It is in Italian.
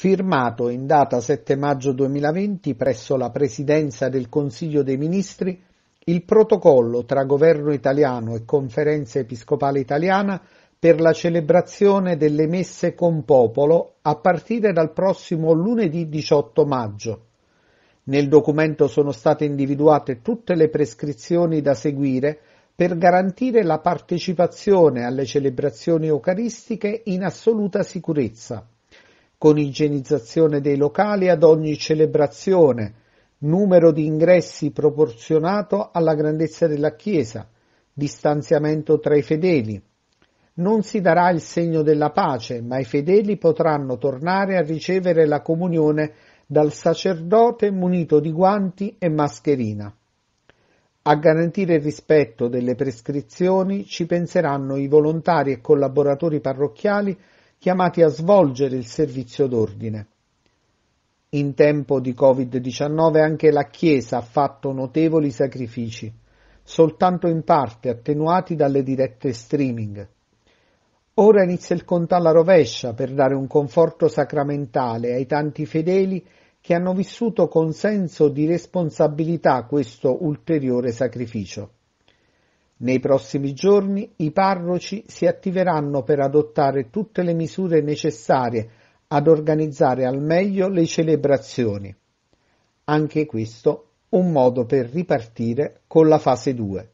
firmato in data 7 maggio 2020 presso la Presidenza del Consiglio dei Ministri il protocollo tra Governo italiano e Conferenza Episcopale Italiana per la celebrazione delle messe con popolo a partire dal prossimo lunedì 18 maggio. Nel documento sono state individuate tutte le prescrizioni da seguire per garantire la partecipazione alle celebrazioni eucaristiche in assoluta sicurezza con igienizzazione dei locali ad ogni celebrazione, numero di ingressi proporzionato alla grandezza della Chiesa, distanziamento tra i fedeli. Non si darà il segno della pace, ma i fedeli potranno tornare a ricevere la comunione dal sacerdote munito di guanti e mascherina. A garantire il rispetto delle prescrizioni ci penseranno i volontari e collaboratori parrocchiali chiamati a svolgere il servizio d'ordine. In tempo di Covid-19 anche la Chiesa ha fatto notevoli sacrifici, soltanto in parte attenuati dalle dirette streaming. Ora inizia il conto alla rovescia per dare un conforto sacramentale ai tanti fedeli che hanno vissuto con senso di responsabilità questo ulteriore sacrificio. Nei prossimi giorni i parroci si attiveranno per adottare tutte le misure necessarie ad organizzare al meglio le celebrazioni. Anche questo un modo per ripartire con la fase 2.